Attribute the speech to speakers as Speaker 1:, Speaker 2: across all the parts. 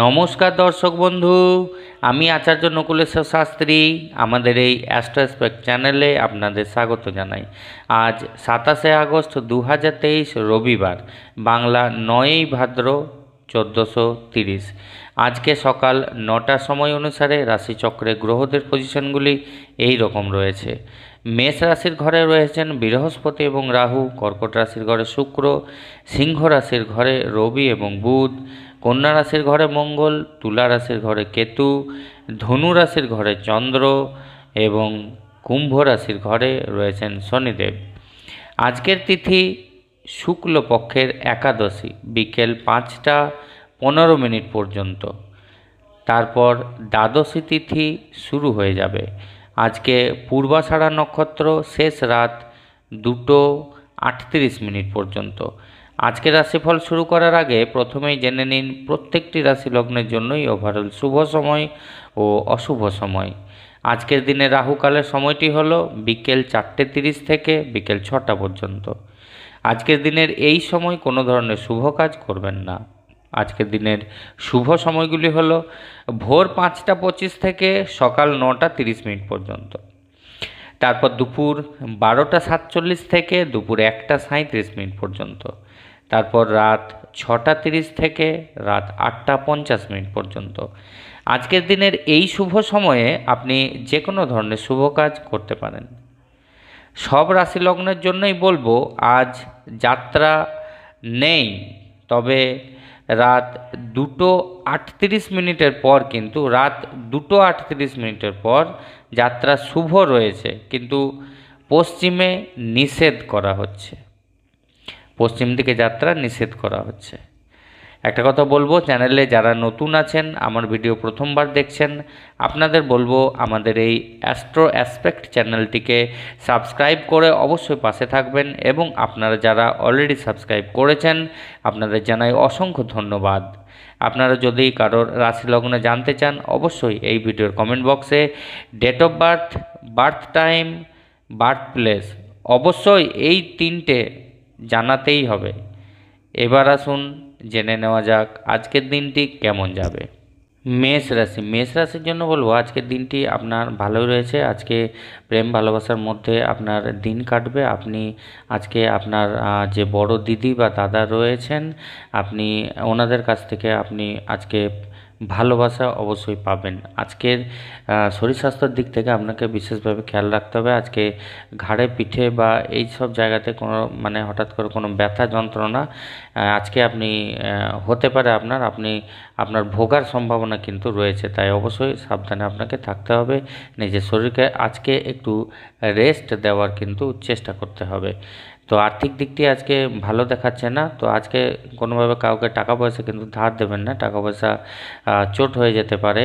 Speaker 1: নমস্কার দর্শক বন্ধু আমি আচার্য নকুলেশ্বর শাস্ত্রী আমাদের এই অ্যাস্ট্রাসপেক্ট চ্যানেলে আপনাদের স্বাগত জানাই আজ সাতাশে আগস্ট দু রবিবার বাংলা নয়ই ভাদ্র চোদ্দোশো তিরিশ আজকে সকাল নটার সময় অনুসারে রাশিচক্রে গ্রহদের পজিশনগুলি এই রকম রয়েছে মেষ রাশির ঘরে রয়েছেন বৃহস্পতি এবং রাহু কর্কট রাশির ঘরে শুক্র সিংহ রাশির ঘরে রবি এবং বুধ কন্যা রাশির ঘরে মঙ্গল তুলা রাশির ঘরে কেতু ধনু রাশির ঘরে চন্দ্র এবং কুম্ভ রাশির ঘরে রয়েছেন শনিদেব আজকের তিথি শুক্লপক্ষের একাদশী বিকেল পাঁচটা পনেরো মিনিট পর্যন্ত তারপর দ্বাদশী তিথি শুরু হয়ে যাবে আজকে পূর্বাষাঢ়া নক্ষত্র শেষ রাত দুটো আটত্রিশ মিনিট পর্যন্ত আজকে রাশিফল শুরু করার আগে প্রথমেই জেনে নিন প্রত্যেকটি রাশি লগ্নের জন্যই ওভারঅল শুভ সময় ও অশুভ সময় আজকের দিনে রাহুকালের সময়টি হল বিকেল চারটে তিরিশ থেকে বিকেল ছটা পর্যন্ত আজকের দিনের এই সময় কোনো ধরনের শুভ কাজ করবেন না আজকের দিনের শুভ সময়গুলি হল ভোর পাঁচটা পঁচিশ থেকে সকাল নটা তিরিশ মিনিট পর্যন্ত তারপর দুপুর বারোটা সাতচল্লিশ থেকে দুপুর একটা সাঁত্রিশ মিনিট পর্যন্ত তারপর রাত ছটা তিরিশ থেকে রাত আটটা পঞ্চাশ মিনিট পর্যন্ত আজকের দিনের এই শুভ সময়ে আপনি যে কোনো ধরনের শুভ কাজ করতে পারেন সব রাশি লগ্নের জন্যই বলবো আজ যাত্রা নেই তবে রাত দুটো আটত্রিশ মিনিটের পর কিন্তু রাত দুটো আটত্রিশ মিনিটের পর যাত্রা শুভ রয়েছে কিন্তু পশ্চিমে নিষেধ করা হচ্ছে পশ্চিম দিকে যাত্রা নিষেধ করা হচ্ছে একটা কথা বলবো চ্যানেলে যারা নতুন আছেন আমার ভিডিও প্রথমবার দেখছেন আপনাদের বলবো আমাদের এই অ্যাস্ট্রো অ্যাসপেক্ট চ্যানেলটিকে সাবস্ক্রাইব করে অবশ্যই পাশে থাকবেন এবং আপনারা যারা অলরেডি সাবস্ক্রাইব করেছেন আপনাদের জানাই অসংখ্য ধন্যবাদ আপনারা যদি কারোর রাশি লগ্ন জানতে চান অবশ্যই এই ভিডিওর কমেন্ট বক্সে date of birth birth time birth place অবশ্যই এই তিনটে জানাতেই হবে এবার আসুন জেনে নেওয়া যাক আজকের দিনটি কেমন যাবে মেষ রাশি মেষ রাশির জন্য বলবো আজকের দিনটি আপনার ভালোই রয়েছে আজকে প্রেম ভালোবাসার মধ্যে আপনার দিন কাটবে আপনি আজকে আপনার যে বড় দিদি বা দাদা রয়েছেন আপনি ওনাদের কাছ থেকে আপনি আজকে ভালোবাসা অবশ্যই পাবেন আজকের শরীর স্বাস্থ্যের দিক থেকে আপনাকে বিশেষভাবে খেয়াল রাখতে হবে আজকে ঘাড়ে পিঠে বা এই সব জায়গাতে কোনো মানে হঠাৎ করে কোনো ব্যথা যন্ত্রণা আজকে আপনি হতে পারে আপনার আপনি আপনার ভোগার সম্ভাবনা কিন্তু রয়েছে তাই অবশ্যই সাবধানে আপনাকে থাকতে হবে নিজের শরীরকে আজকে একটু রেস্ট দেওয়ার কিন্তু চেষ্টা করতে হবে তো আর্থিক দিকটি আজকে ভালো দেখাচ্ছে না তো আজকে কোনোভাবে কাউকে টাকা পয়সা কিন্তু ধার দেবেন না টাকা পয়সা চোট হয়ে যেতে পারে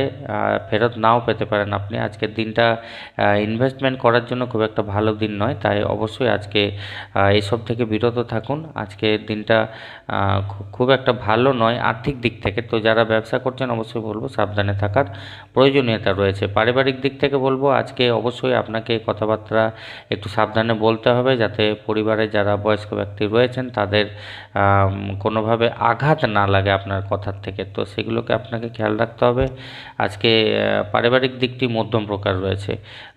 Speaker 1: ফেরত নাও পেতে পারেন আপনি আজকের দিনটা ইনভেস্টমেন্ট করার জন্য খুব একটা ভালো দিন নয় তাই অবশ্যই আজকে এইসব থেকে বিরত থাকুন আজকে দিনটা খুব একটা ভালো নয় আর্থিক দিক থেকে তো যারা ব্যবসা করছেন অবশ্যই বলবো সাবধানে থাকার প্রয়োজনীয়তা রয়েছে পারিবারিক দিক থেকে বলবো আজকে অবশ্যই আপনাকে কথাবার্তা একটু সাবধানে বলতে হবে যাতে পরিবারের যারা বয়স্ক ব্যক্তি রয়েছেন তাদের কোনোভাবে আঘাত না লাগে আপনার কথার থেকে তো সেগুলোকে আপনাকে খেয়াল রাখতে হবে আজকে পারিবারিক দিকটি মধ্যম প্রকার রয়েছে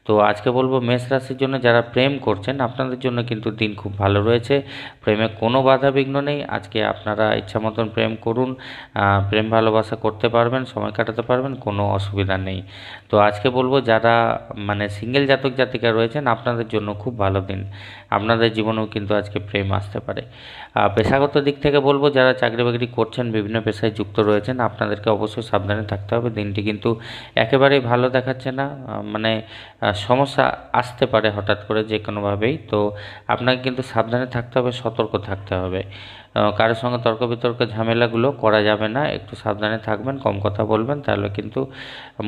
Speaker 1: তো আজকে বলবো মেষ রাশির জন্য যারা প্রেম করছেন আপনাদের জন্য কিন্তু দিন খুব ভালো রয়েছে প্রেমে কোনো বাধা বিঘ্ন নেই আজকে আপনারা ইচ্ছা মতন প্রেম করুন প্রেম ভালোবাসা করতে পারবেন সময় কাটাতে পারবেন কোনো অসুবিধা নেই তো আজকে বলবো যারা মানে সিঙ্গেল জাতক জাতিকা রয়েছেন আপনাদের জন্য খুব ভালো দিন আপনাদের জীবনেও কিন্তু আজকে প্রেম আসতে পারে পেশাগত দিক থেকে বলবো যারা চাকরি বাকরি করছেন বিভিন্ন পেশায় যুক্ত রয়েছেন আপনাদেরকে অবশ্যই সাবধানে থাকতে হবে দিনটি কিন্তু একেবারেই ভালো দেখাচ্ছে না মানে সমস্যা আসতে পারে হঠাৎ করে যে কোনোভাবেই তো আপনাকে কিন্তু সাবধানে থাকতে হবে সতর্ক থাকতে হবে কারোর সঙ্গে তর্ক বিতর্ক ঝামেলাগুলো করা যাবে না একটু সাবধানে থাকবেন কম কথা বলবেন তাহলে কিন্তু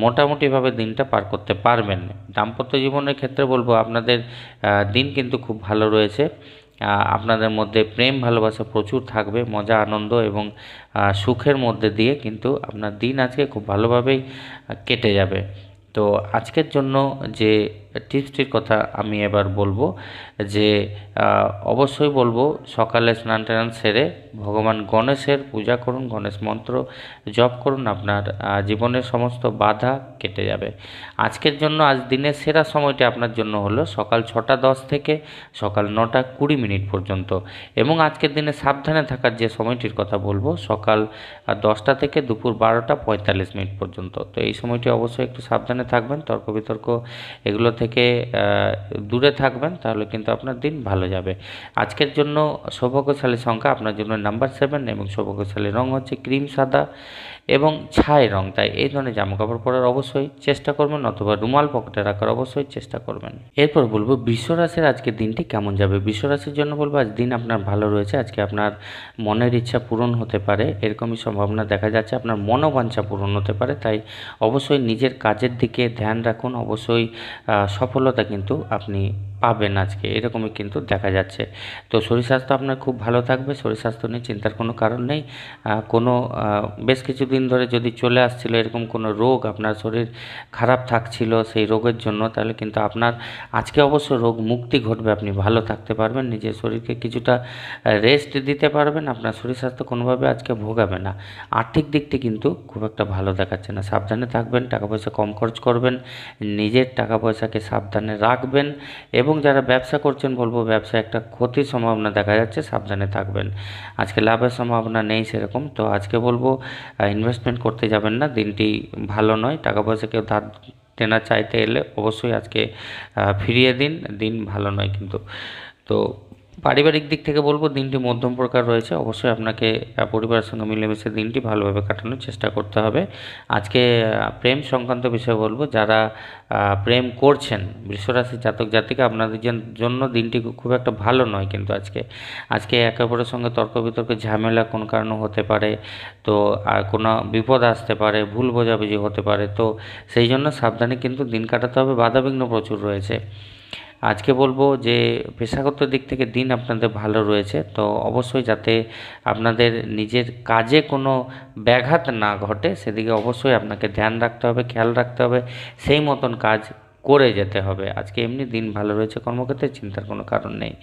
Speaker 1: মোটামুটিভাবে দিনটা পার করতে পারবেন দাম্পত্য জীবনের ক্ষেত্রে বলবো আপনাদের দিন কিন্তু খুব ভালো রয়েছে আপনাদের মধ্যে প্রেম ভালোবাসা প্রচুর থাকবে মজা আনন্দ এবং সুখের মধ্যে দিয়ে কিন্তু আপনার দিন আজকে খুব ভালোভাবেই কেটে যাবে তো আজকের জন্য যে টিপসটির কথা আমি এবার বলবো যে অবশ্যই বলবো সকালে স্নান টান সেরে ভগবান গণেশের পূজা করুন গণেশ মন্ত্র জপ করুন আপনার জীবনের সমস্ত বাধা কেটে যাবে আজকের জন্য আজ দিনের সেরা সময়টি আপনার জন্য হলো সকাল ছটা দশ থেকে সকাল নটা কুড়ি মিনিট পর্যন্ত এবং আজকের দিনে সাবধানে থাকার যে সময়টির কথা বলবো সকাল দশটা থেকে দুপুর বারোটা পঁয়তাল্লিশ মিনিট পর্যন্ত তো এই সময়টি অবশ্যই একটু সাবধানে থাকবেন তর্ক বিতর্ক এগুলো থেকে থেকে দূরে থাকবেন তাহলে কিন্তু আপনার দিন ভালো যাবে আজকের জন্য সৌভাগ্যশালী সংখ্যা আপনার জন্য নাম্বার সেভেন এবং সৌভাগ্যশালী রং হচ্ছে ক্রিম সাদা এবং ছাই রং তাই এই ধরনের জামা কাপড় পরার অবশ্যই চেষ্টা করবেন অথবা রুমাল পকেটে রাখার অবশ্যই চেষ্টা করবেন এরপর বলবো বিশ্বরাশির আজকের দিনটি কেমন যাবে বিশ্বরাশির জন্য বলবো আজ দিন আপনার ভালো রয়েছে আজকে আপনার মনের ইচ্ছা পূরণ হতে পারে এরকমই সম্ভাবনা দেখা যাচ্ছে আপনার মনোবাঞ্ছা পূরণ হতে পারে তাই অবশ্যই নিজের কাজের দিকে ধ্যান রাখুন অবশ্যই সফলতা কিন্তু আপনি পাবেন আজকে এরকমই কিন্তু দেখা যাচ্ছে তো শরীর স্বাস্থ্য আপনার খুব ভালো থাকবে শরীর স্বাস্থ্য নিয়ে চিন্তার কোনো কারণ নেই কোনো বেশ কিছুদিন ধরে যদি চলে আসছিল এরকম কোনো রোগ আপনার শরীর খারাপ থাকছিল সেই রোগের জন্য তাহলে কিন্তু আপনার আজকে অবশ্য রোগ মুক্তি ঘটবে আপনি ভালো থাকতে পারবেন নিজের শরীরকে কিছুটা রেস্ট দিতে পারবেন আপনার শরীর স্বাস্থ্য কোনোভাবে আজকে ভোগাবে না আর্থিক দিকটি কিন্তু খুব একটা ভালো দেখাচ্ছে না সাবধানে থাকবেন টাকা পয়সা কম খরচ করবেন নিজের টাকা পয়সাকে সাবধানে রাখবেন এবং এবং যারা ব্যবসা করছেন বলবো ব্যবসা একটা ক্ষতির সম্ভাবনা দেখা যাচ্ছে সাবধানে থাকবেন আজকে লাভের সম্ভাবনা নেই সেরকম তো আজকে বলবো ইনভেস্টমেন্ট করতে যাবেন না দিনটি ভালো নয় টাকা পয়সা কেউ ধার কেনা চাইতে এলে অবশ্যই আজকে ফিরিয়ে দিন দিন ভালো নয় কিন্তু তো পারিবারিক দিক থেকে বলবো দিনটি মধ্যম প্রকার রয়েছে অবশ্যই আপনাকে পরিবারের সঙ্গে মিলেমিশে দিনটি ভালোভাবে কাটানোর চেষ্টা করতে হবে আজকে প্রেম সংক্রান্ত বিষয়ে বলবো যারা প্রেম করছেন বৃষরাশি জাতক জাতিকে আপনাদের জন্য দিনটি খুব একটা ভালো নয় কিন্তু আজকে আজকে একে অপরের সঙ্গে তর্ক বিতর্ক ঝামেলা কোন কারণে হতে পারে তো আর কোনো বিপদ আসতে পারে ভুল বোঝাবুঝি হতে পারে তো সেই জন্য সাবধানে কিন্তু দিন কাটাতে হবে বাধাবিঘ্ন প্রচুর রয়েছে আজকে বলবো যে পেশাগত দিক থেকে দিন আপনাদের ভালো রয়েছে তো অবশ্যই যাতে আপনাদের নিজের কাজে কোনো ব্যাঘাত না ঘটে সেদিকে অবশ্যই আপনাকে ধ্যান রাখতে হবে খেয়াল রাখতে হবে সেই মতন কাজ করে যেতে হবে আজকে এমনি দিন ভালো রয়েছে কর্মক্ষেত্রে চিন্তার কোনো কারণ নেই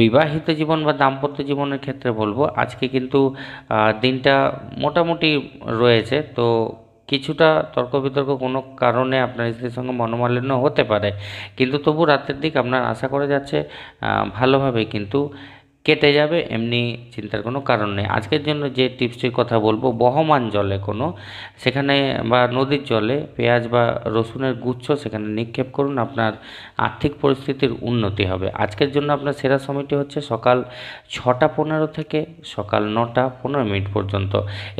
Speaker 1: বিবাহিত জীবন বা দাম্পত্য জীবনের ক্ষেত্রে বলবো আজকে কিন্তু দিনটা মোটামুটি রয়েছে তো কিছুটা তর্ক বিতর্ক কোনো কারণে আপনার স্ত্রীর সঙ্গে মনোমালিন্য হতে পারে কিন্তু তবু রাতের দিক আপনার আশা করা যাচ্ছে ভালোভাবে কিন্তু কেটে যাবে এমনি চিন্তার কোনো কারণ নেই আজকের জন্য যে টিপসটির কথা বলবো বহমান জলে কোনো সেখানে বা নদীর জলে পেঁয়াজ বা রসুনের গুচ্ছ সেখানে নিক্ষেপ করুন আপনার আর্থিক পরিস্থিতির উন্নতি হবে আজকের জন্য আপনার সেরা সময়টি হচ্ছে সকাল ছটা পনেরো থেকে সকাল নটা পনেরো মিনিট পর্যন্ত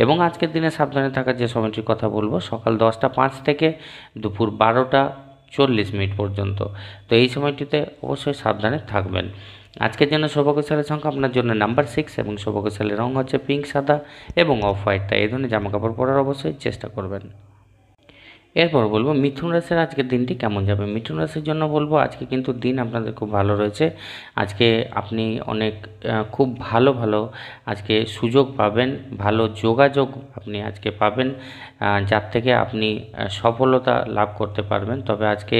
Speaker 1: এবং আজকের দিনে সাবধানে থাকার যে সময়টির কথা বলবো সকাল দশটা পাঁচ থেকে দুপুর বারোটা চল্লিশ মিনিট পর্যন্ত তো এই সময়টিতে অবশ্যই সাবধানে থাকবেন আজকের জন্য সৌভাগ্যশালের সংখ্যা আপনার জন্য নাম্বার সিক্স এবং সৌভাগ্যশালের রং হচ্ছে পিঙ্ক সাদা এবং অফ হোয়াইট তাই এই ধরনের জামাকাপড় পরার অবশ্যই চেষ্টা করবেন এরপর বলবো মিথুন রাশির আজকের দিনটি কেমন যাবে মিথুন রাশির জন্য বলবো আজকে কিন্তু দিন আপনাদের খুব ভালো রয়েছে আজকে আপনি অনেক খুব ভালো ভালো আজকে সুযোগ পাবেন ভালো যোগাযোগ আপনি আজকে পাবেন যার থেকে আপনি সফলতা লাভ করতে পারবেন তবে আজকে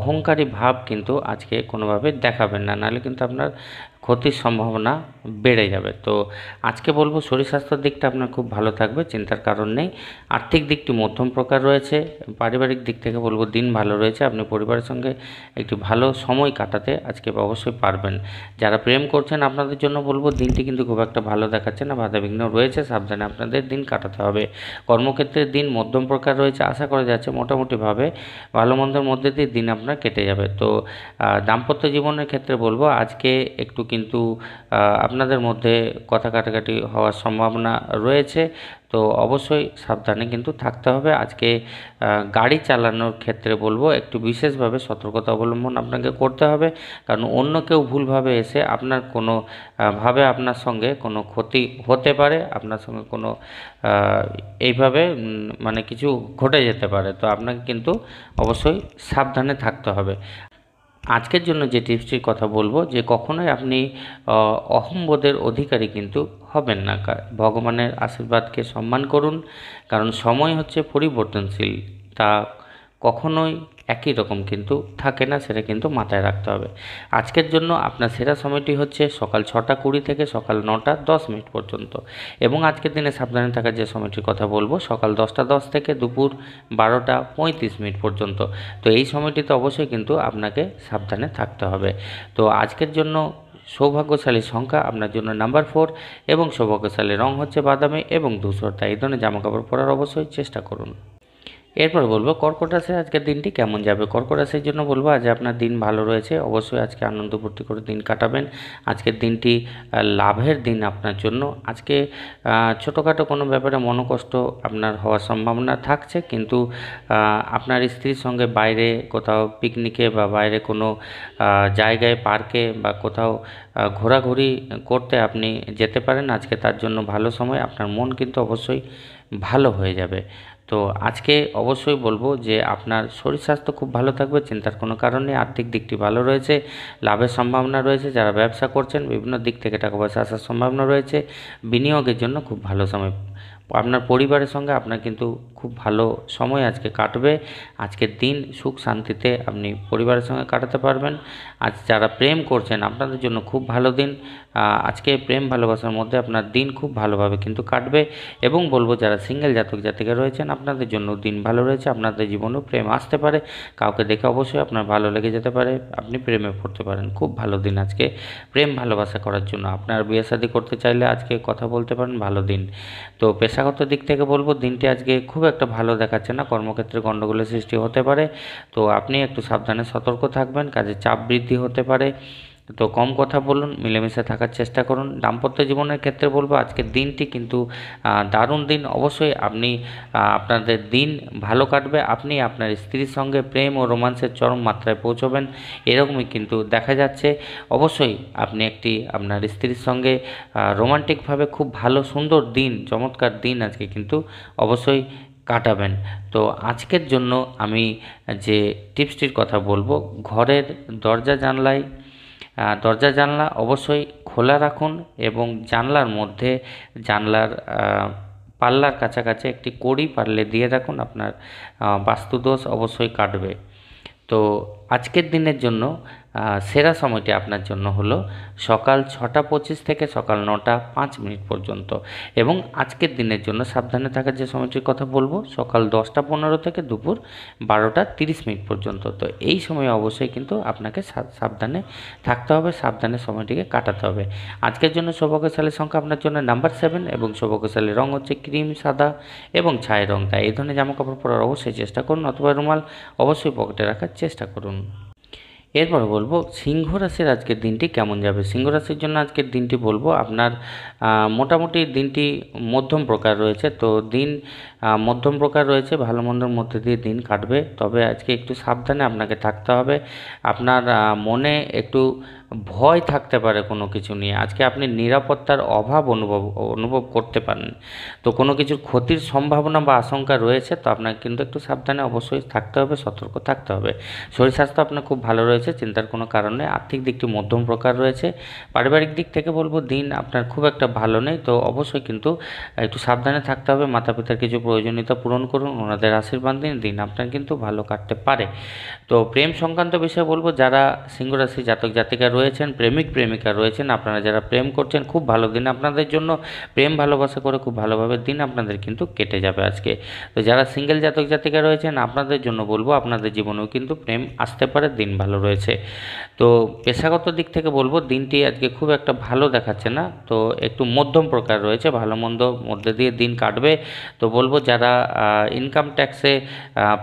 Speaker 1: অহংকারী ভাব কিন্তু আজকে কোনোভাবে দেখাবেন না নাহলে কিন্তু আপনার ক্ষতির সম্ভাবনা বেড়ে যাবে তো আজকে বলবো শরীর স্বাস্থ্যের দিকটা আপনার খুব ভালো থাকবে চিন্তার কারণ নেই আর্থিক দিকটি মধ্যম প্রকার রয়েছে পারিবারিক দিক থেকে বলবো দিন ভালো রয়েছে আপনি পরিবারের সঙ্গে একটি ভালো সময় কাটাতে আজকে অবশ্যই পারবেন যারা প্রেম করছেন আপনাদের জন্য বলবো দিনটি কিন্তু খুব একটা ভালো দেখাচ্ছে না বাধাবিঘ্ন রয়েছে সাবধানে আপনাদের দিন কাটাতে হবে কর্মক্ষেত্রে দিন মধ্যম প্রকার রয়েছে আশা করা যাচ্ছে মোটামুটিভাবে ভালো মন্দের মধ্যে দিয়ে দিন আপনার কেটে যাবে তো দাম্পত্য জীবনের ক্ষেত্রে বলবো আজকে একটু কিন্তু আপনাদের মধ্যে কথা কাটাকাটি হওয়ার সম্ভাবনা রয়েছে তো অবশ্যই সাবধানে কিন্তু থাকতে হবে আজকে গাড়ি চালানোর ক্ষেত্রে বলবো একটু বিশেষভাবে সতর্কতা অবলম্বন আপনাকে করতে হবে কারণ অন্য কেউ ভুলভাবে এসে আপনার কোনো ভাবে আপনার সঙ্গে কোনো ক্ষতি হতে পারে আপনার সঙ্গে কোনো এইভাবে মানে কিছু ঘটে যেতে পারে তো আপনাকে কিন্তু অবশ্যই সাবধানে থাকতে হবে আজকের জন্য যে টিপসটির কথা বলবো যে কখনোই আপনি অহম্বোধের অধিকারী কিন্তু হবেন না ভগবানের আশীর্বাদকে সম্মান করুন কারণ সময় হচ্ছে পরিবর্তনশীল তা কখনোই একই রকম কিন্তু থাকে না সেটা কিন্তু মাথায় রাখতে হবে আজকের জন্য আপনার সেরা সময়টি হচ্ছে সকাল ছটা কুড়ি থেকে সকাল নটা দশ মিনিট পর্যন্ত এবং আজকের দিনে সাবধানে থাকার যে সময়টির কথা বলবো সকাল দশটা দশ থেকে দুপুর বারোটা পঁয়ত্রিশ মিনিট পর্যন্ত তো এই সময়টিতে অবশ্যই কিন্তু আপনাকে সাবধানে থাকতে হবে তো আজকের জন্য সৌভাগ্যশালী সংখ্যা আপনার জন্য নাম্বার ফোর এবং সৌভাগ্যশালী রং হচ্ছে বাদামি এবং ধূসর তাই এই ধরনের জামাকাপড় পরার অবশ্যই চেষ্টা করুন এরপর বলবো কর্কট রাশির আজকের দিনটি কেমন যাবে কর্কট রাশির জন্য বলবো আজ আপনার দিন ভালো রয়েছে অবশ্যই আজকে আনন্দ ফুর্তি করে দিন কাটাবেন আজকের দিনটি লাভের দিন আপনার জন্য আজকে ছোটোখাটো কোনো ব্যাপারে মনোকষ্ট আপনার হওয়ার সম্ভাবনা থাকছে কিন্তু আপনার স্ত্রীর সঙ্গে বাইরে কোথাও পিকনিকে বা বাইরে কোনো জায়গায় পার্কে বা কোথাও ঘোরাঘুরি করতে আপনি যেতে পারেন আজকে তার জন্য ভালো সময় আপনার মন কিন্তু অবশ্যই ভালো হয়ে যাবে তো আজকে অবশ্যই বলবো যে আপনার শরীর স্বাস্থ্য খুব ভালো থাকবে চিন্তার কোনো কারণ নেই আর্থিক দিকটি ভালো রয়েছে লাভের সম্ভাবনা রয়েছে যারা ব্যবসা করছেন বিভিন্ন দিক থেকে টাকা পয়সা আসার সম্ভাবনা রয়েছে বিনিয়োগের জন্য খুব ভালো সময় আপনার পরিবারের সঙ্গে আপনার কিন্তু খুব ভালো সময় আজকে কাটবে আজকের দিন সুখ শান্তিতে আপনি পরিবারের সঙ্গে কাটাতে পারবেন আজ যারা প্রেম করছেন আপনাদের জন্য খুব ভালো দিন আজকে প্রেম ভালোবাসার মধ্যে আপনার দিন খুব ভালোভাবে কিন্তু কাটবে এবং বলবো যারা সিঙ্গেল জাতক জাতিকা রয়েছেন আপনাদের জন্য দিন ভালো রয়েছে আপনাদের জীবনেও প্রেম আসতে পারে কাউকে দেখে অবশ্যই আপনার ভালো লেগে যেতে পারে আপনি প্রেমে পড়তে পারেন খুব ভালো দিন আজকে প্রেম ভালোবাসা করার জন্য আপনার বিয়ে শাদি করতে চাইলে আজকে কথা বলতে পারেন ভালো দিন তো পেশাগত দিক থেকে বলবো দিনটি আজকে খুব একটা ভালো দেখাচ্ছে না কর্মক্ষেত্রে গণ্ডগোলের সৃষ্টি হতে পারে তো আপনি একটু সাবধানে সতর্ক থাকবেন কাজে চাপ বৃদ্ধি হতে পারে তো কম কথা বলুন মিলেমিশে থাকার চেষ্টা করুন দাম্পত্য জীবনের ক্ষেত্রে বলবো আজকের দিনটি কিন্তু দারুণ দিন অবশ্যই আপনি আপনাদের দিন ভালো কাটবে আপনি আপনার স্ত্রীর সঙ্গে প্রেম ও রোমান্সের চরম মাত্রায় পৌঁছবেন এরকমই কিন্তু দেখা যাচ্ছে অবশ্যই আপনি একটি আপনার স্ত্রীর সঙ্গে রোমান্টিকভাবে খুব ভালো সুন্দর দিন চমৎকার দিন আজকে কিন্তু অবশ্যই কাটাবেন তো আজকের জন্য আমি যে টিপসটির কথা বলবো ঘরের দরজা জানলায় দরজা জানলা অবশ্যই খোলা রাখুন এবং জানলার মধ্যে জানলার পাল্লার কাছাকাছি একটি কড়ি পারলে দিয়ে রাখুন আপনার বাস্তুদোষ অবশ্যই কাটবে তো আজকের দিনের জন্য সেরা সময়টি আপনার জন্য হলো সকাল ছটা পঁচিশ থেকে সকাল নটা পাঁচ মিনিট পর্যন্ত এবং আজকের দিনের জন্য সাবধানে থাকার যে সময়টির কথা বলবো সকাল দশটা পনেরো থেকে দুপুর বারোটা তিরিশ মিনিট পর্যন্ত তো এই সময়ে অবশ্যই কিন্তু আপনাকে সাবধানে থাকতে হবে সাবধানে সময়টিকে কাটাতে হবে আজকের জন্য সৌভাগ্যশালীর সংখ্যা আপনার জন্য নাম্বার সেভেন এবং সৌভাগ্যশালীর রং হচ্ছে ক্রিম সাদা এবং ছাই রং তাই এই ধরনের জামাকাপড় পরার অবশ্যই চেষ্টা করুন অথবা রুমাল অবশ্যই পকেটে রাখার চেষ্টা করুন এরপর বলবো সিংহ রাশির আজকের দিনটি কেমন যাবে সিংহ রাশির জন্য আজকের দিনটি বলবো আপনার মোটামুটি দিনটি মধ্যম প্রকার রয়েছে তো দিন মধ্যম প্রকার রয়েছে ভালো মন্দর মধ্যে দিয়ে দিন কাটবে তবে আজকে একটু সাবধানে আপনাকে থাকতে হবে আপনার মনে একটু ভয় থাকতে পারে কোনো কিছু নিয়ে আজকে আপনি নিরাপত্তার অভাব অনুভব অনুভব করতে পারেন তো কোনো কিছুর ক্ষতির সম্ভাবনা বা আশঙ্কা রয়েছে তো আপনাকে কিন্তু একটু সাবধানে অবশ্যই থাকতে হবে সতর্ক থাকতে হবে শরীর স্বাস্থ্য আপনার খুব ভালো রয়েছে চিন্তার কোনো কারণে আর্থিক দিকটি মধ্যম প্রকার রয়েছে পারিবারিক দিক থেকে বলবো দিন আপনার খুব একটা ভালো নেই তো অবশ্যই কিন্তু একটু সাবধানে থাকতে হবে মাতা পিতার কিছু প্রয়োজনীয়তা পূরণ করুন ওনাদের আশীর্বাদ দিন দিন আপনার কিন্তু ভালো কাটতে পারে তো প্রেম সংক্রান্ত বিষয়ে বলবো যারা সিংহ রাশি জাতক জাতিকা রয়েছেন প্রেমিক প্রেমিকা রয়েছেন আপনারা যারা প্রেম করছেন খুব ভালো দিন আপনাদের জন্য প্রেম ভালোবাসা করে খুব ভালোভাবে দিন আপনাদের কিন্তু কেটে যাবে আজকে তো যারা সিঙ্গেল জাতক জাতিকা রয়েছেন আপনাদের জন্য বলবো আপনাদের জীবনেও কিন্তু প্রেম আসতে পারে দিন ভালো রয়েছে তো পেশাগত দিক থেকে বলবো দিনটি আজকে খুব একটা ভালো দেখাচ্ছে না তো একটু মধ্যম প্রকার রয়েছে ভালো মন্দ মধ্যে দিয়ে দিন কাটবে তো বলবো যারা ইনকাম ট্যাক্সে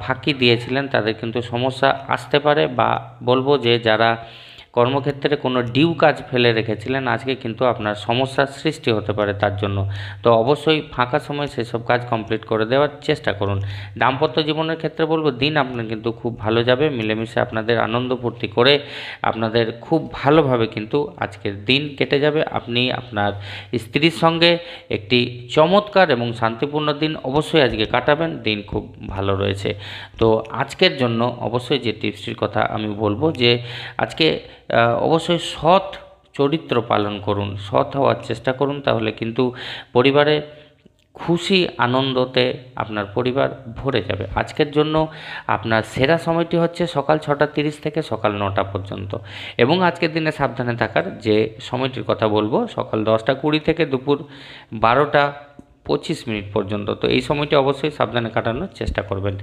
Speaker 1: ফাঁকি দিয়েছিলেন তাদের কিন্তু সমস্যা আসতে পারে বা বলবো যে যারা কর্মক্ষেত্রে কোনো ডিউ কাজ ফেলে রেখেছিলেন আজকে কিন্তু আপনার সমস্যার সৃষ্টি হতে পারে তার জন্য তো অবশ্যই ফাঁকা সময় সেসব কাজ কমপ্লিট করে দেওয়ার চেষ্টা করুন দাম্পত্য জীবনের ক্ষেত্রে বলবো দিন আপনার কিন্তু খুব ভালো যাবে মিলেমিশে আপনাদের আনন্দ পূর্তি করে আপনাদের খুব ভালোভাবে কিন্তু আজকের দিন কেটে যাবে আপনি আপনার স্ত্রীর সঙ্গে একটি চমৎকার এবং শান্তিপূর্ণ দিন অবশ্যই আজকে কাটাবেন দিন খুব ভালো রয়েছে তো আজকের জন্য অবশ্যই যে টিপসটির কথা আমি বলবো যে আজকে অবশ্যই সৎ চরিত্র পালন করুন সৎ হওয়ার চেষ্টা করুন তাহলে কিন্তু পরিবারে খুশি আনন্দতে আপনার পরিবার ভরে যাবে আজকের জন্য আপনার সেরা সময়টি হচ্ছে সকাল ছটা তিরিশ থেকে সকাল নটা পর্যন্ত এবং আজকের দিনে সাবধানে থাকার যে সময়টির কথা বলবো সকাল দশটা কুড়ি থেকে দুপুর বারোটা পঁচিশ মিনিট পর্যন্ত তো এই সময়টি অবশ্যই সাবধানে কাটানোর চেষ্টা করবেন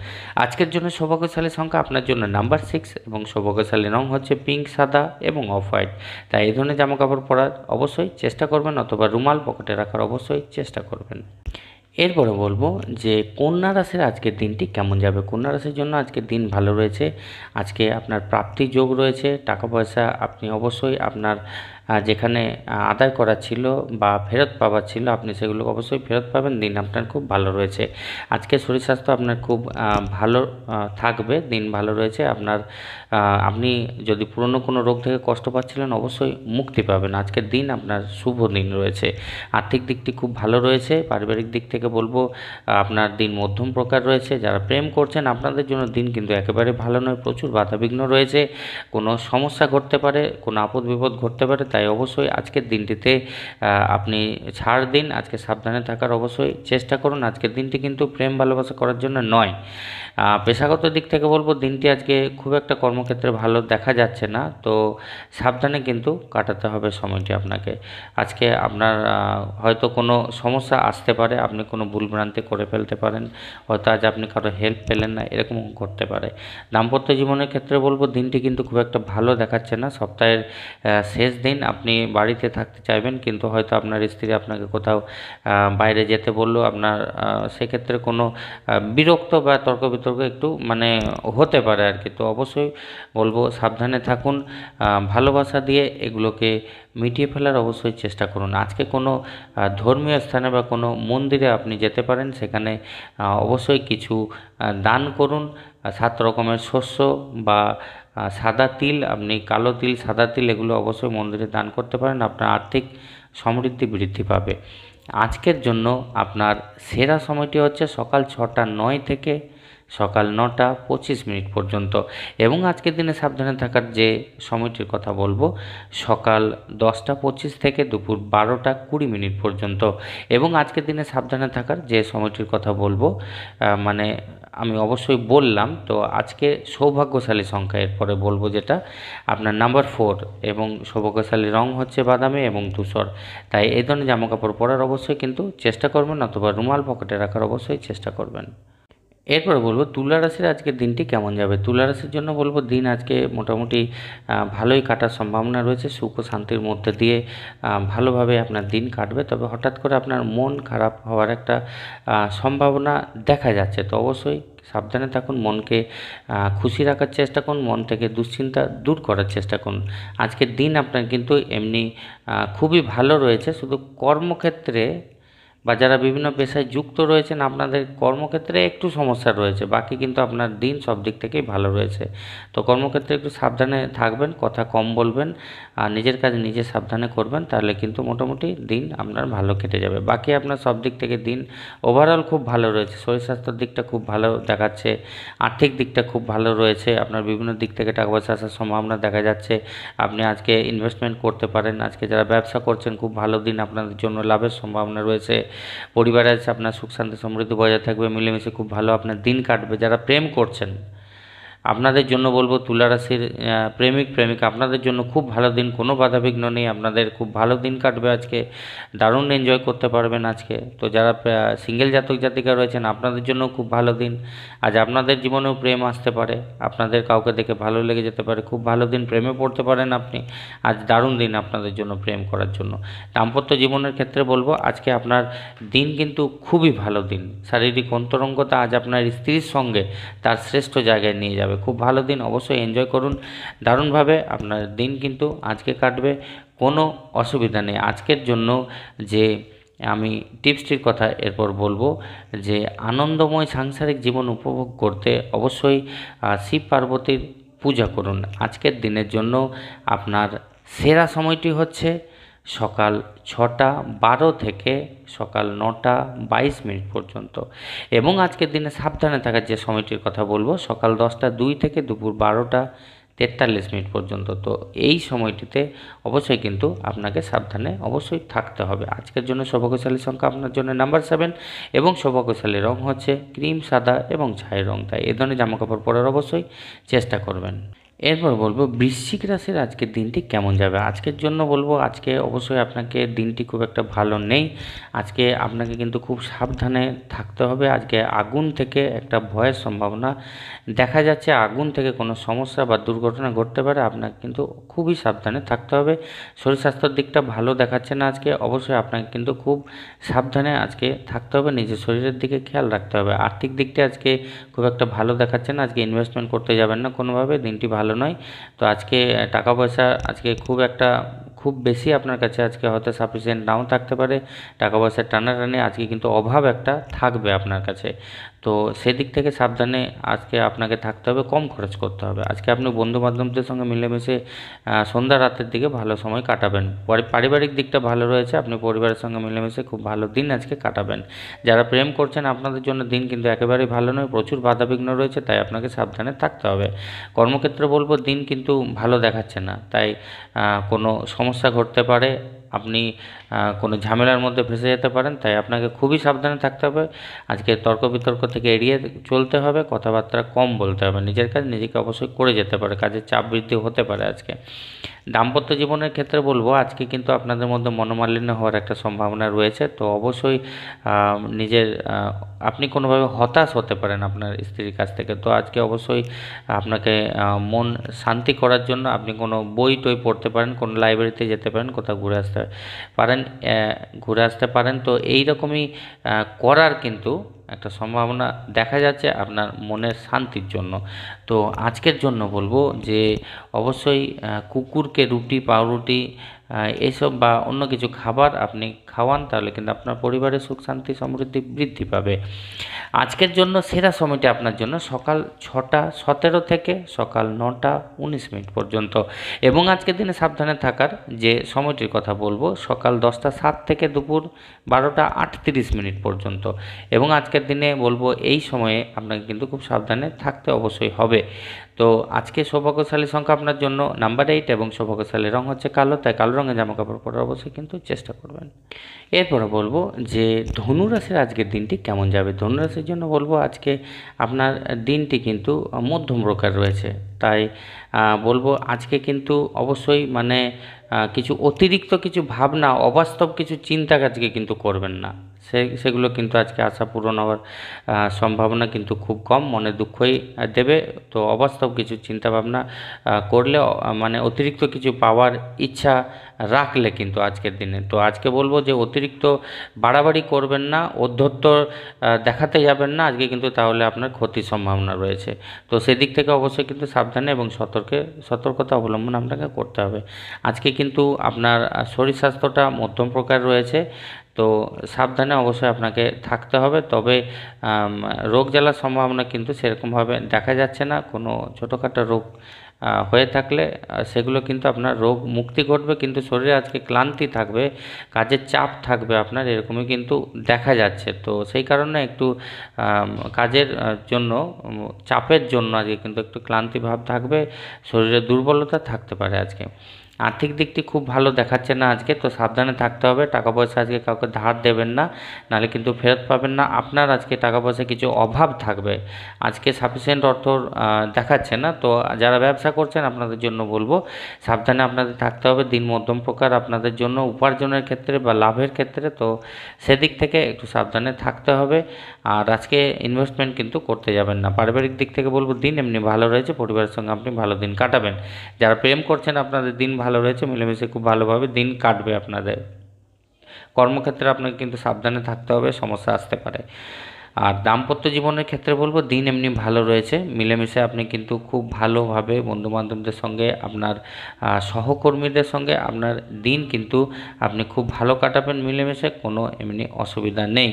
Speaker 1: আজকের জন্য সৌভাগ্যশালী সংখ্যা আপনার জন্য নাম্বার সিক্স এবং সৌভাগ্যশালী রং হচ্ছে পিঙ্ক সাদা এবং অফ হোয়াইট তাই এই ধরনের জামাকাপড় পরার অবশ্যই চেষ্টা করবেন অথবা রুমাল পকেটে রাখার অবশ্যই চেষ্টা করবেন এরপরে বলবো যে কন্যা রাশির আজকের দিনটি কেমন যাবে কন্যা রাশির জন্য আজকের দিন ভালো রয়েছে আজকে আপনার প্রাপ্তি যোগ রয়েছে টাকা পয়সা আপনি অবশ্যই আপনার যেখানে আদায় করা ছিল বা ফেরত পাওয়া ছিল আপনি সেগুলো অবশ্যই ফেরত পাবেন দিন আপনার খুব ভালো রয়েছে আজকে শরীর স্বাস্থ্য আপনার খুব ভালো থাকবে দিন ভালো রয়েছে আপনার আপনি যদি পুরনো কোনো রোগ থেকে কষ্ট পাচ্ছিলেন অবশ্যই মুক্তি পাবেন আজকের দিন আপনার শুভ দিন রয়েছে আর্থিক দিকটি খুব ভালো রয়েছে পারিবারিক দিক থেকে বলবো আপনার দিন মধ্যম প্রকার রয়েছে যারা প্রেম করছেন আপনাদের জন্য দিন কিন্তু একেবারে ভালো নয় প্রচুর বাধাবিঘ্ন রয়েছে কোনো সমস্যা ঘটতে পারে কোনো আপদ বিপদ ঘটতে পারে তাই অবশ্যই আজকের দিনটিতে আপনি ছাড় দিন আজকে সাবধানে থাকার অবশ্যই চেষ্টা করুন আজকের দিনটি কিন্তু প্রেম ভালোবাসা করার জন্য নয় পেশাগত দিক থেকে বলবো দিনটি আজকে খুব একটা কর্মক্ষেত্রে ভালো দেখা যাচ্ছে না তো সাবধানে কিন্তু কাটাতে হবে সময়টি আপনাকে আজকে আপনার হয়তো কোনো সমস্যা আসতে পারে আপনি কোনো ভুলভ্রান্তি করে ফেলতে পারেন হয়তো আজ আপনি কারো হেল্প পেলেন না এরকম করতে পারে দাম্পত্য জীবনের ক্ষেত্রে বলবো দিনটি কিন্তু খুব একটা ভালো দেখাচ্ছে না সপ্তাহের শেষ দিন আপনি বাড়িতে থাকতে চাইবেন কিন্তু হয়তো আপনার স্ত্রী আপনাকে কোথাও বাইরে যেতে বললো আপনার সেক্ষেত্রে কোনো বিরক্ত বা তর্ক সতর্ক একটু মানে হতে পারে আর কি তো অবশ্যই বলবো সাবধানে থাকুন ভালোবাসা দিয়ে এগুলোকে মিটিয়ে ফেলার অবশ্যই চেষ্টা করুন আজকে কোনো ধর্মীয় স্থানে বা কোনো মন্দিরে আপনি যেতে পারেন সেখানে অবশ্যই কিছু দান করুন সাত রকমের শস্য বা সাদা তিল আপনি কালো তিল সাদা তিল এগুলো অবশ্যই মন্দিরে দান করতে পারেন আপনার আর্থিক সমৃদ্ধি বৃদ্ধি পাবে আজকের জন্য আপনার সেরা সময়টি হচ্ছে সকাল ছটা নয় থেকে সকাল নটা পঁচিশ মিনিট পর্যন্ত এবং আজকের দিনে সাবধানে থাকার যে সময়টির কথা বলবো সকাল দশটা পঁচিশ থেকে দুপুর বারোটা কুড়ি মিনিট পর্যন্ত এবং আজকের দিনে সাবধানে থাকার যে সময়টির কথা বলবো মানে আমি অবশ্যই বললাম তো আজকে সৌভাগ্যশালী সংখ্যা এরপরে বলবো যেটা আপনার নাম্বার ফোর এবং সৌভাগ্যশালী রং হচ্ছে বাদামি এবং ধূসর তাই এই ধরনের জামাকাপড় পরার অবশ্যই কিন্তু চেষ্টা করবেন অথবা রুমাল পকেটে রাখার অবশ্যই চেষ্টা করবেন এরপর বলবো তুলা রাশির আজকের দিনটি কেমন যাবে তুলা রাশির জন্য বলবো দিন আজকে মোটামুটি ভালোই কাটার সম্ভাবনা রয়েছে সুখ ও শান্তির মধ্যে দিয়ে ভালোভাবে আপনার দিন কাটবে তবে হঠাৎ করে আপনার মন খারাপ হওয়ার একটা সম্ভাবনা দেখা যাচ্ছে তো অবশ্যই সাবধানে থাকুন মনকে খুশি রাখার চেষ্টা করুন মন থেকে দুশ্চিন্তা দূর করার চেষ্টা করুন আজকের দিন আপনার কিন্তু এমনি খুবই ভালো রয়েছে শুধু কর্মক্ষেত্রে বা যারা বিভিন্ন পেশায় যুক্ত রয়েছেন আপনাদের কর্মক্ষেত্রে একটু সমস্যা রয়েছে বাকি কিন্তু আপনার দিন সব দিক থেকেই ভালো রয়েছে তো কর্মক্ষেত্রে একটু সাবধানে থাকবেন কথা কম বলবেন আর নিজের কাজ নিজে সাবধানে করবেন তাহলে কিন্তু মোটামুটি দিন আপনার ভালো কেটে যাবে বাকি আপনার সব দিক থেকে দিন ওভারঅল খুব ভালো রয়েছে শরীর স্বাস্থ্যের দিকটা খুব ভালো দেখাচ্ছে আর্থিক দিকটা খুব ভালো রয়েছে আপনার বিভিন্ন দিক থেকে টাকা পয়সা আসার সম্ভাবনা দেখা যাচ্ছে আপনি আজকে ইনভেস্টমেন্ট করতে পারেন আজকে যারা ব্যবসা করছেন খুব ভালো দিন আপনাদের জন্য লাভের সম্ভাবনা রয়েছে পরিবার আছে আপনার সুখ শান্তি সমৃদ্ধি বজায় থাকবে মিলেমিশে খুব ভালো আপনার দিন কাটবে যারা প্রেম করছেন আপনাদের জন্য বলবো তুলা রাশির প্রেমিক প্রেমিক আপনাদের জন্য খুব ভালো দিন কোনো বাধা বিঘ্ন নেই আপনাদের খুব ভালো দিন কাটবে আজকে দারুণ এনজয় করতে পারবেন আজকে তো যারা সিঙ্গেল জাতক জাতিকা রয়েছেন আপনাদের জন্য খুব ভালো দিন আজ আপনাদের জীবনেও প্রেম আসতে পারে আপনাদের কাউকে দেখে ভালো লেগে যেতে পারে খুব ভালো দিন প্রেমে পড়তে পারেন আপনি আজ দারুণ দিন আপনাদের জন্য প্রেম করার জন্য দাম্পত্য জীবনের ক্ষেত্রে বলবো আজকে আপনার দিন কিন্তু খুবই ভালো দিন শারীরিক অন্তরঙ্গতা আজ আপনার স্ত্রীর সঙ্গে তার শ্রেষ্ঠ জায়গায় নিয়ে যাবে যাবে খুব ভালো দিন অবশ্যই এনজয় করুন দারুণভাবে আপনার দিন কিন্তু আজকে কাটবে কোনো অসুবিধা নেই আজকের জন্য যে আমি টিপসটির কথা এরপর বলবো যে আনন্দময় সাংসারিক জীবন উপভোগ করতে অবশ্যই শিব পার্বতীর পূজা করুন আজকের দিনের জন্য আপনার সেরা সময়টি হচ্ছে সকাল ছটা বারো থেকে সকাল নটা বাইশ মিনিট পর্যন্ত এবং আজকের দিনে সাবধানে থাকার যে সময়টির কথা বলবো সকাল দশটা দুই থেকে দুপুর বারোটা তেতাল্লিশ মিনিট পর্যন্ত তো এই সময়টিতে অবশ্যই কিন্তু আপনাকে সাবধানে অবশ্যই থাকতে হবে আজকের জন্য সৌভাগ্যশালী সংখ্যা আপনার জন্য নাম্বার সেভেন এবং সৌভাগ্যশালী রং হচ্ছে ক্রিম সাদা এবং ছাই রং তাই এ ধরনের জামাকাপড় পরার অবশ্যই চেষ্টা করবেন এরপর বলবো বৃশ্চিক রাশির আজকের দিনটি কেমন যাবে আজকের জন্য বলবো আজকে অবশ্যই আপনাকে দিনটি খুব একটা ভালো নেই আজকে আপনাকে কিন্তু খুব সাবধানে থাকতে হবে আজকে আগুন থেকে একটা ভয়ের সম্ভাবনা দেখা যাচ্ছে আগুন থেকে কোনো সমস্যা বা দুর্ঘটনা ঘটতে পারে আপনাকে কিন্তু খুবই সাবধানে থাকতে হবে শরীর স্বাস্থ্যের দিকটা ভালো দেখাচ্ছে না আজকে অবশ্যই আপনাকে কিন্তু খুব সাবধানে আজকে থাকতে হবে নিজের শরীরের দিকে খেয়াল রাখতে হবে আর্থিক দিকটা আজকে খুব একটা ভালো দেখাচ্ছে না আজকে ইনভেস্টমেন্ট করতে যাবেন না কোনোভাবে দিনটি ভালো ভালো নয় তো আজকে টাকা পয়সা আজকে খুব একটা খুব বেশি আপনার কাছে আজকে হয়তো সাফিসিয়েন্ট নাও থাকতে পারে টাকা পয়সার টানাটানি আজকে কিন্তু অভাব একটা থাকবে আপনার কাছে তো সেদিক থেকে সাবধানে আজকে আপনাকে থাকতে হবে কম খরচ করতে হবে আজকে আপনি বন্ধুবান্ধবদের সঙ্গে মিলেমিশে সন্ধ্যা রাতের দিকে ভালো সময় কাটাবেন পারিবারিক দিকটা ভালো রয়েছে আপনি পরিবারের সঙ্গে মিলেমিশে খুব ভালো দিন আজকে কাটাবেন যারা প্রেম করছেন আপনাদের জন্য দিন কিন্তু একেবারেই ভালো নয় প্রচুর বাধাবিঘ্ন রয়েছে তাই আপনাকে সাবধানে থাকতে হবে কর্মক্ষেত্রে বলবো দিন কিন্তু ভালো দেখাচ্ছে না তাই কোনো সমস্যা ঘটতে পারে আপনি কোনো ঝামেলার মধ্যে ফেসে যেতে পারেন তাই আপনাকে খুবই সাবধানে থাকতে হবে আজকে তর্ক বিতর্ক থেকে এড়িয়ে চলতে হবে কথাবার্তা কম বলতে হবে নিজের কাজ নিজেকে অবশ্যই করে যেতে পারে কাজের চাপ বৃদ্ধি হতে পারে আজকে দাম্পত্য জীবনের ক্ষেত্রে বলবো আজকে কিন্তু আপনাদের মধ্যে মনোমালিন্য হওয়ার একটা সম্ভাবনা রয়েছে তো অবশ্যই নিজের আপনি কোনোভাবে হতাশ হতে পারেন আপনার স্ত্রীর কাছ থেকে তো আজকে অবশ্যই আপনাকে মন শান্তি করার জন্য আপনি কোনো বই টই পড়তে পারেন কোনো লাইব্রেরিতে যেতে পারেন কোথাও ঘুরে আসতে পারেন ঘুরে আসতে পারেন তো এই রকমই করার কিন্তু একটা সম্ভাবনা দেখা যাচ্ছে আপনার মনের শান্তির জন্য তো আজকের জন্য বলবো যে অবশ্যই কুকুরকে রুটি পাউরুটি এইসব বা অন্য কিছু খাবার আপনি খাওয়ান তাহলে কিন্তু আপনার পরিবারের সুখ শান্তি সমৃদ্ধি বৃদ্ধি পাবে আজকের জন্য সেরা সময়টা আপনার জন্য সকাল ছটা সতেরো থেকে সকাল নটা উনিশ মিনিট পর্যন্ত এবং আজকের দিনে সাবধানে থাকার যে সময়টির কথা বলবো সকাল দশটা সাত থেকে দুপুর বারোটা আটত্রিশ মিনিট পর্যন্ত এবং আজকের দিনে বলবো এই সময়ে আপনাকে কিন্তু খুব সাবধানে থাকতে অবশ্যই হবে তো আজকে সৌভাগ্যশালী সংখ্যা আপনার জন্য নাম্বার এইট এবং সৌভাগ্যশালী রং হচ্ছে কালো তাই কালো রঙের জামা কাপড় পরার অবশ্যই কিন্তু চেষ্টা করবেন এরপরে বলবো যে ধনুরাশির আজকের দিনটি কেমন যাবে ধনুরাশির জন্য বলবো আজকে আপনার দিনটি কিন্তু মধ্যম প্রকার রয়েছে তাই বলবো আজকে কিন্তু অবশ্যই মানে কিছু অতিরিক্ত কিছু ভাবনা অবাস্তব কিছু চিন্তা কাজকে কিন্তু করবেন না সে সেগুলো কিন্তু আজকে আশা পূরণ হওয়ার সম্ভাবনা কিন্তু খুব কম মনে দুঃখই দেবে তো অবাস্তব কিছু চিন্তাভাবনা করলে মানে অতিরিক্ত কিছু পাওয়ার ইচ্ছা রাখলে কিন্তু আজকের দিনে তো আজকে বলবো যে অতিরিক্ত বাড়াবাড়ি করবেন না অধ্যত্ত দেখাতে যাবেন না আজকে কিন্তু তাহলে আপনার ক্ষতির সম্ভাবনা রয়েছে তো সেদিক থেকে অবশ্যই কিন্তু সাবধানে এবং সতর্কে সতর্কতা অবলম্বন আপনাকে করতে হবে আজকে কিন্তু আপনার শরীর স্বাস্থ্যটা মধ্যম প্রকার রয়েছে তো সাবধানে অবশ্যই আপনাকে থাকতে হবে তবে রোগ জ্বালার সম্ভাবনা কিন্তু সেরকমভাবে দেখা যাচ্ছে না কোনো ছোটোখাটো রোগ হয়ে থাকলে সেগুলো কিন্তু আপনার রোগ মুক্তি ঘটবে কিন্তু শরীরে আজকে ক্লান্তি থাকবে কাজের চাপ থাকবে আপনার এরকমই কিন্তু দেখা যাচ্ছে তো সেই কারণে একটু কাজের জন্য চাপের জন্য আজকে কিন্তু একটু ক্লান্তি ভাব থাকবে শরীরে দুর্বলতা থাকতে পারে আজকে আর্থিক দিকটি খুব ভালো দেখাচ্ছে না আজকে তো সাবধানে থাকতে হবে টাকা পয়সা আজকে কাউকে ধার দেবেন না নাহলে কিন্তু ফেরত পাবেন না আপনার আজকে টাকা পয়সা কিছু অভাব থাকবে আজকে সাফিসিয়েন্ট অর্থ দেখাচ্ছে না তো যারা ব্যবসা করছেন আপনাদের জন্য বলবো সাবধানে আপনাদের থাকতে হবে দিন মধ্যম প্রকার আপনাদের জন্য উপার্জনের ক্ষেত্রে বা লাভের ক্ষেত্রে তো সেদিক থেকে একটু সাবধানে থাকতে হবে আর আজকে ইনভেস্টমেন্ট কিন্তু করতে যাবেন না পারিবারিক দিক থেকে বলবো দিন এমনি ভালো রয়েছে পরিবারের সঙ্গে আপনি ভালো দিন কাটাবেন যারা প্রেম করছেন আপনাদের দিন ভালো ভালো রয়েছে মিলেমিশে খুব ভালোভাবে দিন কাটবে আপনাদের কর্মক্ষেত্রে আপনাকে কিন্তু সাবধানে থাকতে হবে সমস্যা আসতে পারে আর দাম্পত্য জীবনের ক্ষেত্রে বলবো দিন এমনি ভালো রয়েছে মিলেমিশে আপনি কিন্তু খুব ভালোভাবে বন্ধুবান্ধবদের সঙ্গে আপনার সহকর্মীদের সঙ্গে আপনার দিন কিন্তু আপনি খুব ভালো কাটাবেন মিলেমিশে কোনো এমনি অসুবিধা নেই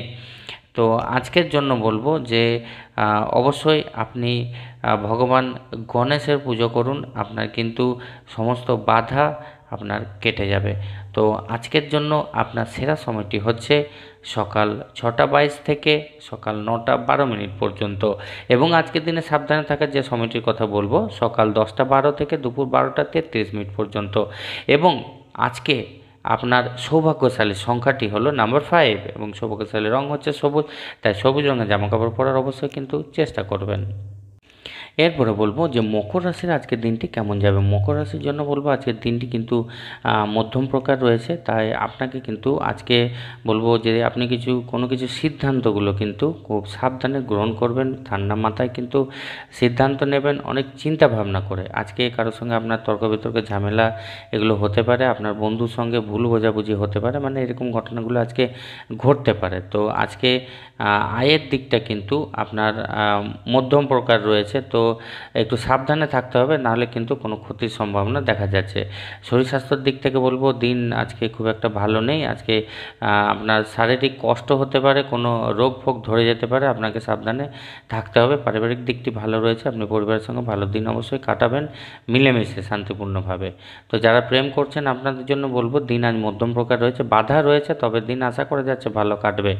Speaker 1: তো আজকের জন্য বলবো যে অবশ্যই আপনি ভগবান গণেশের পুজো করুন আপনার কিন্তু সমস্ত বাধা আপনার কেটে যাবে তো আজকের জন্য আপনার সেরা সময়টি হচ্ছে সকাল ছটা বাইশ থেকে সকাল নটা বারো মিনিট পর্যন্ত এবং আজকের দিনে সাবধানে থাকার যে সময়টির কথা বলবো সকাল দশটা বারো থেকে দুপুর বারোটা তেত্রিশ মিনিট পর্যন্ত এবং আজকে আপনার সৌভাগ্যশালী সংখ্যাটি হলো নাম্বার ফাইভ এবং সৌভাগ্যশালী রং হচ্ছে সবুজ তাই সবুজ রঙের জামাকাপড় পরার অবশ্যই কিন্তু চেষ্টা করবেন এরপরে বলবো যে মকর রাশির আজকের দিনটি কেমন যাবে মকর রাশির জন্য বলবো আজকের দিনটি কিন্তু মধ্যম প্রকার রয়েছে তাই আপনাকে কিন্তু আজকে বলবো যে আপনি কিছু কোনো কিছু সিদ্ধান্তগুলো কিন্তু খুব সাবধানে গ্রহণ করবেন ঠান্ডা মাথায় কিন্তু সিদ্ধান্ত নেবেন অনেক চিন্তা ভাবনা করে আজকে কারোর সঙ্গে আপনার তর্ক বিতর্কে ঝামেলা এগুলো হতে পারে আপনার বন্ধুর সঙ্গে ভুল বোঝাবুঝি হতে পারে মানে এরকম ঘটনাগুলো আজকে ঘটতে পারে তো আজকে আয়ের দিকটা কিন্তু আপনার মধ্যম প্রকার রয়েছে তো একটু সাবধানে থাকতে হবে নাহলে কিন্তু কোনো ক্ষতির সম্ভাবনা দেখা যাচ্ছে শরীর স্বাস্থ্যের দিক থেকে বলবো দিন আজকে খুব একটা ভালো নেই আজকে আপনার শারীরিক কষ্ট হতে পারে কোনো রোগ ফোগ ধরে যেতে পারে আপনাকে সাবধানে থাকতে হবে পারিবারিক দিকটি ভালো রয়েছে আপনি পরিবারের সঙ্গে ভালো দিন অবশ্যই কাটাবেন মিলেমিশে শান্তিপূর্ণভাবে তো যারা প্রেম করছেন আপনাদের জন্য বলবো দিন আজ মধ্যম প্রকার রয়েছে বাধা রয়েছে তবে দিন আশা করা যাচ্ছে ভালো কাটবে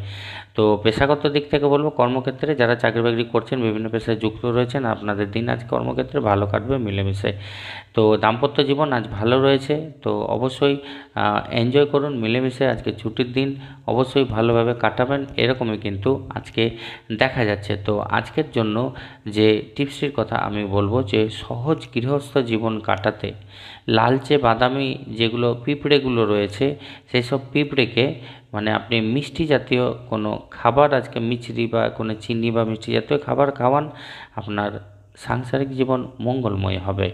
Speaker 1: তো পেশাগত দিক থেকে বলবো কর্মক্ষেত্রে যারা চাকরি বাকরি করছেন বিভিন্ন পেশায় যুক্ত রয়েছেন আপনার আপনাদের দিন আজ কর্মক্ষেত্রে ভালো কাটবে মিলেমিশে তো দাম্পত্য জীবন আজ ভালো রয়েছে তো অবশ্যই এনজয় করুন মিলেমিশে আজকে ছুটির দিন অবশ্যই ভালোভাবে কাটাবেন এরকমই কিন্তু আজকে দেখা যাচ্ছে তো আজকের জন্য যে টিপসটির কথা আমি বলবো যে সহজ গৃহস্থ জীবন কাটাতে লালচে বাদামি যেগুলো পিঁপড়েগুলো রয়েছে সেই সব পিঁপড়েকে মানে আপনি মিষ্টি জাতীয় কোনো খাবার আজকে মিচড়ি বা কোনো চিনি বা মিষ্টি জাতীয় খাবার খাওয়ান আপনার সাংসারিক জীবন মঙ্গলময় হবে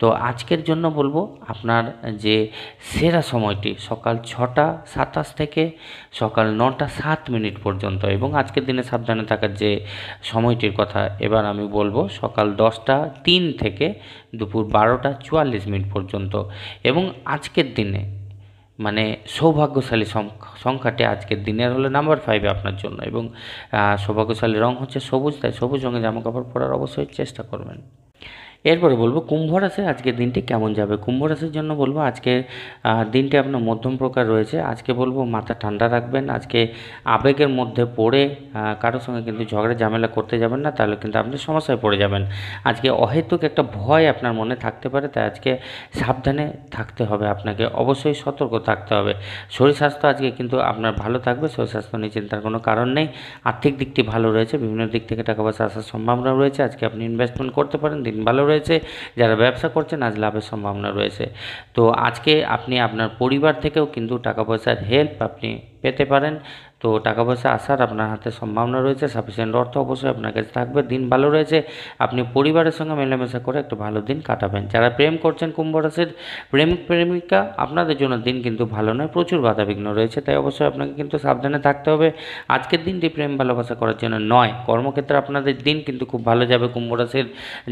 Speaker 1: তো আজকের জন্য বলবো আপনার যে সেরা সময়টি সকাল ছটা সাতাশ থেকে সকাল নটা সাত মিনিট পর্যন্ত এবং আজকের দিনে সাবধানে থাকার যে সময়টির কথা এবার আমি বলবো সকাল দশটা তিন থেকে দুপুর বারোটা চুয়াল্লিশ মিনিট পর্যন্ত এবং আজকের দিনে মানে সৌভাগ্যশালী সংখ্যাটি আজকের দিনের হলো নাম্বার ফাইভে আপনার জন্য এবং সৌভাগ্যশালী রং হচ্ছে সবুজ তাই সবুজ রঙে জামাকাপড় পরার অবশ্যই চেষ্টা করবেন এরপরে বলবো কুম্ভ রাশির আজকের দিনটি কেমন যাবে কুম্ভ রাশির জন্য বলবো আজকে দিনটি আপনার মধ্যম প্রকার রয়েছে আজকে বলবো মাথা ঠান্ডা রাখবেন আজকে আবেগের মধ্যে পড়ে কারোর সঙ্গে কিন্তু ঝগড়া ঝামেলা করতে যাবেন না তাহলে কিন্তু আপনি সমস্যায় পড়ে যাবেন আজকে অহেতুক একটা ভয় আপনার মনে থাকতে পারে তাই আজকে সাবধানে থাকতে হবে আপনাকে অবশ্যই সতর্ক থাকতে হবে শরীর স্বাস্থ্য আজকে কিন্তু আপনার ভালো থাকবে শরীর স্বাস্থ্য নিয়ে চিন্তার কোনো কারণ নেই আর্থিক দিকটি ভালো রয়েছে বিভিন্ন দিক থেকে টাকা পয়সা আসার সম্ভাবনা রয়েছে আজকে আপনি ইনভেস্টমেন্ট করতে পারেন দিন ভালো রয়েছে রয়েছে যারা ব্যবসা করছেন আজ লাভের সম্ভাবনা রয়েছে তো আজকে আপনি আপনার পরিবার থেকেও কিন্তু টাকা পয়সার হেল্প আপনি পেতে পারেন তো টাকা পয়সা আসার আপনার হাতে সম্ভাবনা রয়েছে সাফিসিয়েন্ট অর্থ অবশ্যই আপনার কাছে থাকবে দিন ভালো রয়েছে আপনি পরিবারের সঙ্গে মেলামেশা করে একটু ভালো দিন কাটাবেন যারা প্রেম করছেন কুম্ভ রাশির প্রেমিক প্রেমিকা আপনাদের জন্য দিন কিন্তু ভালো নয় প্রচুর বাধাবিঘ্ন রয়েছে তাই অবশ্যই আপনাকে কিন্তু সাবধানে থাকতে হবে আজকের দিনটি প্রেম ভালোবাসা করার জন্য নয় কর্মক্ষেত্রে আপনাদের দিন কিন্তু খুব ভালো যাবে কুম্ভ রাশির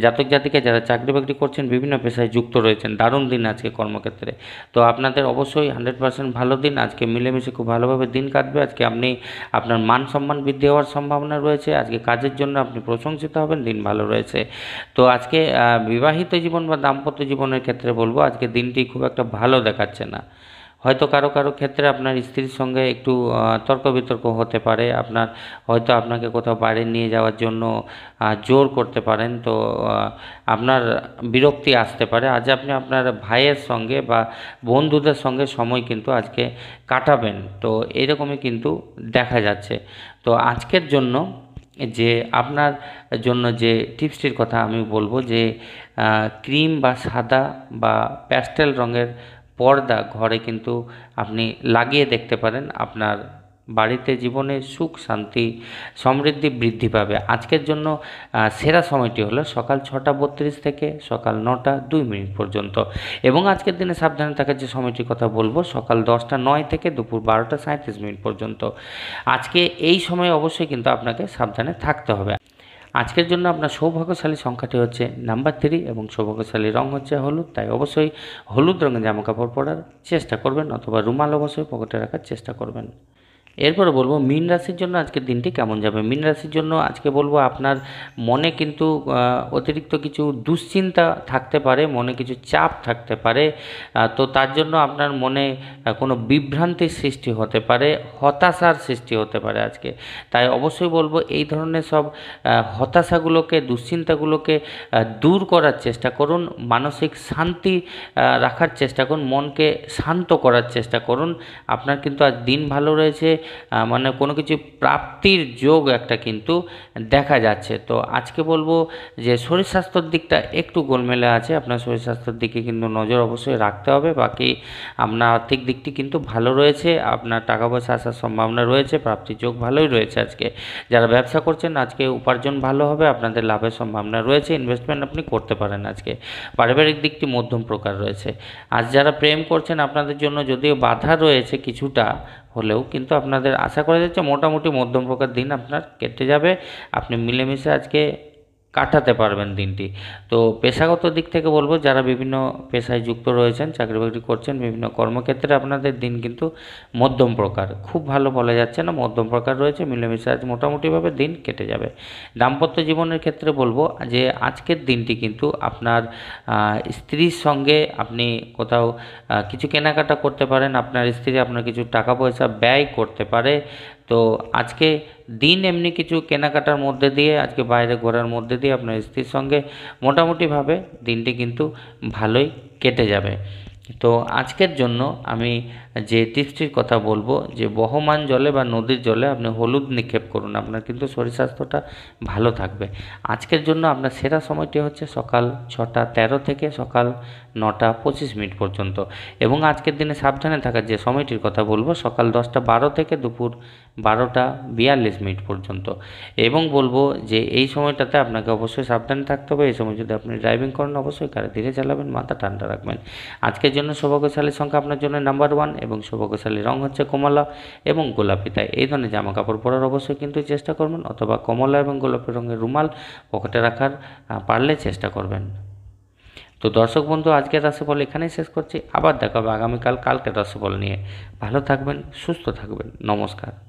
Speaker 1: জাতক জাতিকে যারা চাকরি বাকরি করছেন বিভিন্ন পেশায় যুক্ত রয়েছেন দারুণ দিন আজকে কর্মক্ষেত্রে তো আপনাদের অবশ্যই হান্ড্রেড পার্সেন্ট ভালো দিন আজকে মিলেমিশে খুব ভালোভাবে দিন কাটবে আজকে আপনি আপনি আপনার মান সম্মান বৃদ্ধি হওয়ার সম্ভাবনা রয়েছে আজকে কাজের জন্য আপনি প্রশংসিত হবেন দিন ভালো রয়েছে তো আজকে বিবাহিত জীবন বা দাম্পত্য জীবনের ক্ষেত্রে বলবো আজকে দিনটি খুব একটা ভালো দেখাচ্ছে না হয়তো কারো কারো ক্ষেত্রে আপনার স্ত্রীর সঙ্গে একটু তর্ক বিতর্ক হতে পারে আপনার হয়তো আপনাকে কোথাও বাইরে নিয়ে যাওয়ার জন্য জোর করতে পারেন তো আপনার বিরক্তি আসতে পারে আজ আপনি আপনার ভাইয়ের সঙ্গে বা বন্ধুদের সঙ্গে সময় কিন্তু আজকে কাটাবেন তো এরকমই কিন্তু দেখা যাচ্ছে তো আজকের জন্য যে আপনার জন্য যে টিপসটির কথা আমি বলবো যে ক্রিম বা সাদা বা প্যাস্টেল রঙের পর্দা ঘরে কিন্তু আপনি লাগিয়ে দেখতে পারেন আপনার বাড়িতে জীবনে সুখ শান্তি সমৃদ্ধি বৃদ্ধি পাবে আজকের জন্য সেরা সময়টি হলো সকাল ছটা বত্রিশ থেকে সকাল নটা দুই মিনিট পর্যন্ত এবং আজকের দিনে সাবধানে থাকার যে সময়টির কথা বলবো সকাল দশটা নয় থেকে দুপুর বারোটা সাঁত্রিশ মিনিট পর্যন্ত আজকে এই সময় অবশ্যই কিন্তু আপনাকে সাবধানে থাকতে হবে আজকের জন্য আপনার সৌভাগ্যশালী সংখ্যাটি হচ্ছে নাম্বার থ্রি এবং সৌভাগ্যশালী রং হচ্ছে হলুদ তাই অবশ্যই হলুদ রঙের জামাকাপড় পরার চেষ্টা করবেন অথবা রুমাল অবশ্যই পকেটে রাখার চেষ্টা করবেন এরপরে বলবো মীন রাশির জন্য আজকের দিনটি কেমন যাবে মীন রাশির জন্য আজকে বলবো আপনার মনে কিন্তু অতিরিক্ত কিছু দুশ্চিন্তা থাকতে পারে মনে কিছু চাপ থাকতে পারে তো তার জন্য আপনার মনে কোনো বিভ্রান্তির সৃষ্টি হতে পারে হতাশার সৃষ্টি হতে পারে আজকে তাই অবশ্যই বলবো এই ধরনের সব হতাশাগুলোকে দুশ্চিন্তাগুলোকে দূর করার চেষ্টা করুন মানসিক শান্তি রাখার চেষ্টা করুন মনকে শান্ত করার চেষ্টা করুন আপনার কিন্তু আজ দিন ভালো রয়েছে মানে কোনো কিছু প্রাপ্তির যোগ একটা কিন্তু দেখা যাচ্ছে তো আজকে বলবো যে শরীর স্বাস্থ্যর দিকটা একটু গোলমেলে আছে আপনার শরীর স্বাস্থ্যের দিকে কিন্তু নজর অবশ্যই রাখতে হবে বাকি আপনার আর্থিক দিকটি কিন্তু ভালো রয়েছে আপনার টাকা পয়সা আসার সম্ভাবনা রয়েছে প্রাপ্তির যোগ ভালোই রয়েছে আজকে যারা ব্যবসা করছেন আজকে উপার্জন ভালো হবে আপনাদের লাভের সম্ভাবনা রয়েছে ইনভেস্টমেন্ট আপনি করতে পারেন আজকে পারিবারিক দিকটি মধ্যম প্রকার রয়েছে আজ যারা প্রেম করছেন আপনাদের জন্য যদিও বাধা রয়েছে কিছুটা হলেও কিন্তু আপনাদের আশা করা যাচ্ছে মোটামুটি মধ্যম প্রকার দিন আপনার কেটে যাবে আপনি মিলেমিশে আজকে কাটাতে পারবেন দিনটি তো পেশাগত দিক থেকে বলবো যারা বিভিন্ন পেশায় যুক্ত রয়েছেন চাকরি বাকরি করছেন বিভিন্ন কর্মক্ষেত্রে আপনাদের দিন কিন্তু মধ্যম প্রকার খুব ভালো বলা যাচ্ছে না মধ্যম প্রকার রয়েছে মিলেমিশে আজ মোটামুটিভাবে দিন কেটে যাবে দাম্পত্য জীবনের ক্ষেত্রে বলবো যে আজকের দিনটি কিন্তু আপনার স্ত্রীর সঙ্গে আপনি কোথাও কিছু কেনাকাটা করতে পারেন আপনার স্ত্রী আপনার কিছু টাকা পয়সা ব্যয় করতে পারে তো আজকে দিন এমনি কিছু কেনাকাটার মধ্যে দিয়ে আজকে বাইরে ঘোরার মধ্যে দিয়ে আপনার স্ত্রীর সঙ্গে মোটামুটিভাবে দিনটি কিন্তু ভালোই কেটে যাবে তো আজকের জন্য আমি যে টিপসটির কথা বলবো যে বহমান জলে বা নদীর জলে আপনি হলুদ নিক্ষেপ করুন আপনার কিন্তু শরীর স্বাস্থ্যটা ভালো থাকবে আজকের জন্য আপনার সেরা সময়টি হচ্ছে সকাল ছটা তেরো থেকে সকাল নটা পঁচিশ মিনিট পর্যন্ত এবং আজকের দিনে সাবধানে থাকার যে সময়টির কথা বলবো সকাল দশটা বারো থেকে দুপুর বারোটা বিয়াল্লিশ মিনিট পর্যন্ত এবং বলবো যে এই সময়টাতে আপনাকে অবশ্যই সাবধানে থাকতে হবে এই সময় যদি আপনি ড্রাইভিং করেন অবশ্যই কারে ধীরে চালাবেন মাথা ঠান্ডা রাখবেন আজকের জন্য সৌভাগ্যশালীর সংখ্যা আপনার জন্য নাম্বার ওয়ান এবং সৌভাগ্যশালী রং হচ্ছে কমলা এবং গোলাপি তাই এই ধরনের জামা কাপড় পরার অবশ্যই কিন্তু চেষ্টা করবেন অথবা কমলা এবং গোলাপি রঙের রুমাল পকেটে রাখার পারলে চেষ্টা করবেন তো দর্শক বন্ধু আজকের রাশিফল এখানেই শেষ করছি আবার দেখা আগামীকাল কালকের রাশিফল নিয়ে ভালো থাকবেন সুস্থ থাকবেন নমস্কার